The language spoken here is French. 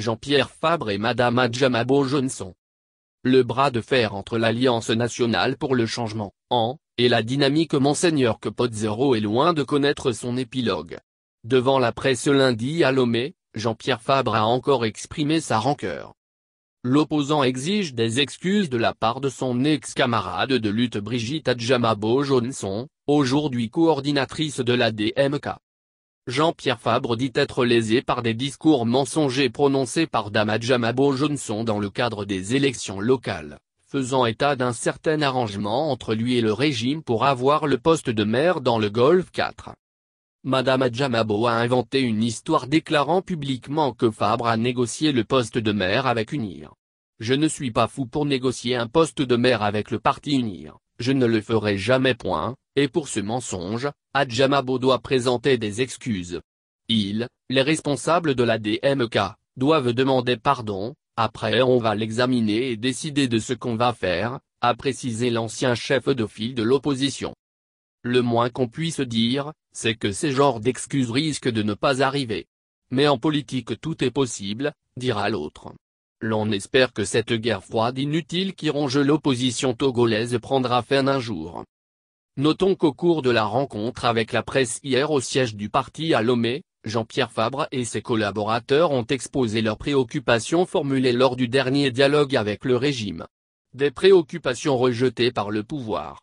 Jean-Pierre Fabre et Madame Adjamabo Johnson. Le bras de fer entre l'Alliance nationale pour le changement, en, et la dynamique Monseigneur que est loin de connaître son épilogue. Devant la presse lundi à Lomé, Jean-Pierre Fabre a encore exprimé sa rancœur. L'opposant exige des excuses de la part de son ex-camarade de lutte Brigitte Adjamabo Johnson, aujourd'hui coordinatrice de la DMK. Jean-Pierre Fabre dit être lésé par des discours mensongers prononcés par jamabo Johnson dans le cadre des élections locales, faisant état d'un certain arrangement entre lui et le régime pour avoir le poste de maire dans le Golfe 4. Madame Adjamabo a inventé une histoire déclarant publiquement que Fabre a négocié le poste de maire avec UNIR. Je ne suis pas fou pour négocier un poste de maire avec le parti UNIR, je ne le ferai jamais. Point, et pour ce mensonge, Adjamabo doit présenter des excuses. Ils, les responsables de la DMK, doivent demander pardon, après on va l'examiner et décider de ce qu'on va faire, a précisé l'ancien chef de file de l'opposition. Le moins qu'on puisse dire, c'est que ces genres d'excuses risquent de ne pas arriver. Mais en politique tout est possible, dira l'autre. L'on espère que cette guerre froide inutile qui ronge l'opposition togolaise prendra fin un jour. Notons qu'au cours de la rencontre avec la presse hier au siège du parti à Lomé, Jean-Pierre Fabre et ses collaborateurs ont exposé leurs préoccupations formulées lors du dernier dialogue avec le régime. Des préoccupations rejetées par le pouvoir.